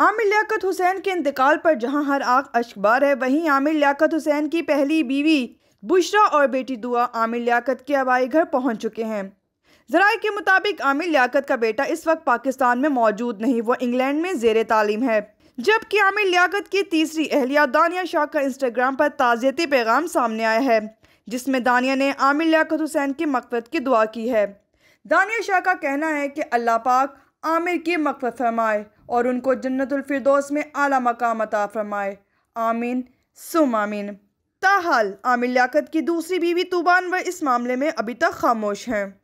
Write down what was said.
आमिर लियाकत हुसैन के इंतकाल पर जहां हर आंख अशबार है वहीं आमिर लियाकत हुसैन की पहली बीवी बुशरा और बेटी दुआ आमिर लियाकत के हवाई घर पहुंच चुके हैं जराए के मुताबिक आमिर लियाकत का बेटा इस वक्त पाकिस्तान में मौजूद नहीं वो इंग्लैंड में जेर तालीम है जबकि आमिर लियाकत की तीसरी अहलिया दानिया शाह का इंस्टाग्राम पर ताज़ियती पैगाम सामने आया है जिसमें दानिया ने आमिर लियाकत हुसैन की मकफत की दुआ की है दानिया शाह का कहना है कि अल्लाह पाक आमिर की मकफत फरमाए और उनको जन्नतफरदोस में आला मकाम अता फ़रमाए आमीन सुम आमीन ताहाल आमिल लियाकत की दूसरी बीवी तूबान व इस मामले में अभी तक खामोश हैं